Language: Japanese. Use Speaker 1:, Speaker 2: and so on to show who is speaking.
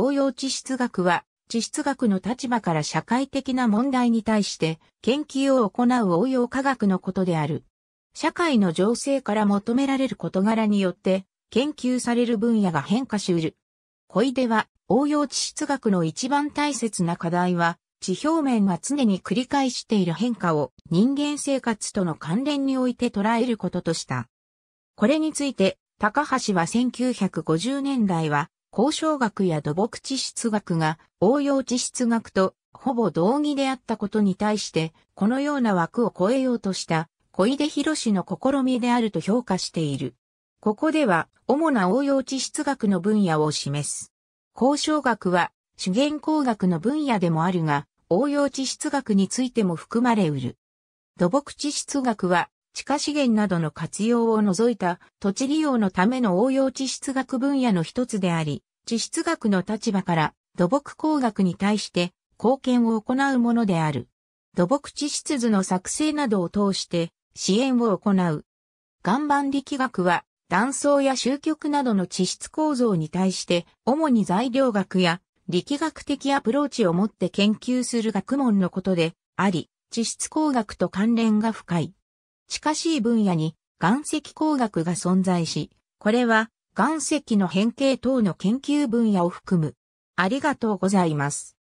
Speaker 1: 応用地質学は、地質学の立場から社会的な問題に対して研究を行う応用科学のことである。社会の情勢から求められる事柄によって研究される分野が変化しうる。小出は応用地質学の一番大切な課題は地表面が常に繰り返している変化を人間生活との関連において捉えることとした。これについて高橋は1950年代は交渉学や土木地質学が応用地質学とほぼ同義であったことに対して、このような枠を超えようとした小出博士の試みであると評価している。ここでは主な応用地質学の分野を示す。交渉学は資源工学の分野でもあるが、応用地質学についても含まれうる。土木地質学は地下資源などの活用を除いた土地利用のための応用地質学分野の一つであり、地質学の立場から土木工学に対して貢献を行うものである。土木地質図の作成などを通して支援を行う。岩盤力学は断層や集極などの地質構造に対して主に材料学や力学的アプローチをもって研究する学問のことであり、地質工学と関連が深い。近しい分野に岩石工学が存在し、これは岩石の変形等の研究分野を含む。ありがとうございます。